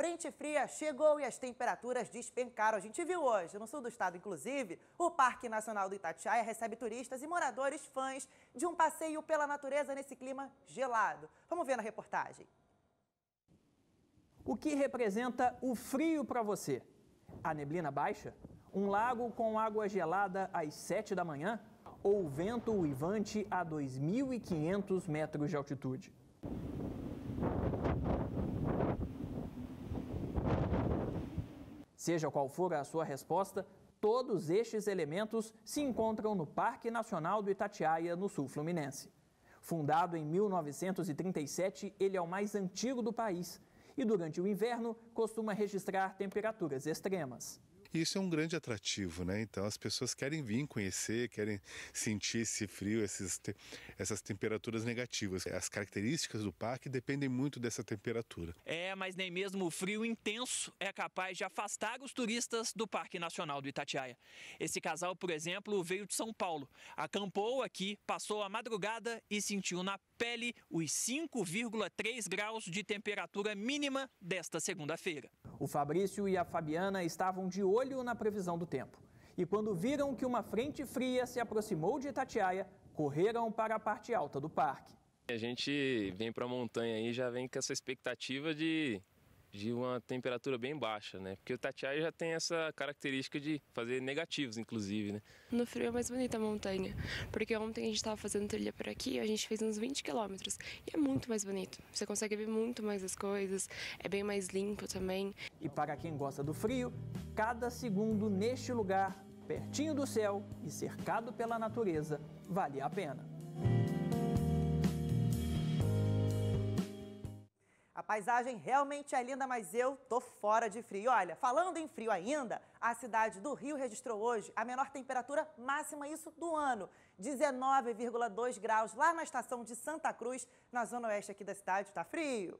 Frente fria chegou e as temperaturas despencaram. A gente viu hoje, no sul do estado, inclusive, o Parque Nacional do Itatiaia recebe turistas e moradores fãs de um passeio pela natureza nesse clima gelado. Vamos ver na reportagem. O que representa o frio para você? A neblina baixa? Um lago com água gelada às 7 da manhã? Ou vento uivante a 2.500 metros de altitude? Seja qual for a sua resposta, todos estes elementos se encontram no Parque Nacional do Itatiaia, no sul fluminense. Fundado em 1937, ele é o mais antigo do país e, durante o inverno, costuma registrar temperaturas extremas. E isso é um grande atrativo, né? Então as pessoas querem vir conhecer, querem sentir esse frio, esses, te essas temperaturas negativas. As características do parque dependem muito dessa temperatura. É, mas nem mesmo o frio intenso é capaz de afastar os turistas do Parque Nacional do Itatiaia. Esse casal, por exemplo, veio de São Paulo, acampou aqui, passou a madrugada e sentiu na pele os 5,3 graus de temperatura mínima desta segunda-feira. O Fabrício e a Fabiana estavam de olho olho na previsão do tempo. E quando viram que uma frente fria se aproximou de Itatiaia, correram para a parte alta do parque. A gente vem para a montanha e já vem com essa expectativa de de uma temperatura bem baixa, né? Porque o Tatiá já tem essa característica de fazer negativos, inclusive, né? No frio é mais bonita a montanha, porque ontem a gente estava fazendo trilha por aqui, a gente fez uns 20 quilômetros e é muito mais bonito. Você consegue ver muito mais as coisas, é bem mais limpo também. E para quem gosta do frio, cada segundo neste lugar, pertinho do céu e cercado pela natureza, vale a pena. A paisagem realmente é linda, mas eu tô fora de frio. Olha, falando em frio ainda, a cidade do Rio registrou hoje a menor temperatura máxima isso do ano, 19,2 graus lá na estação de Santa Cruz, na zona oeste aqui da cidade. Tá frio.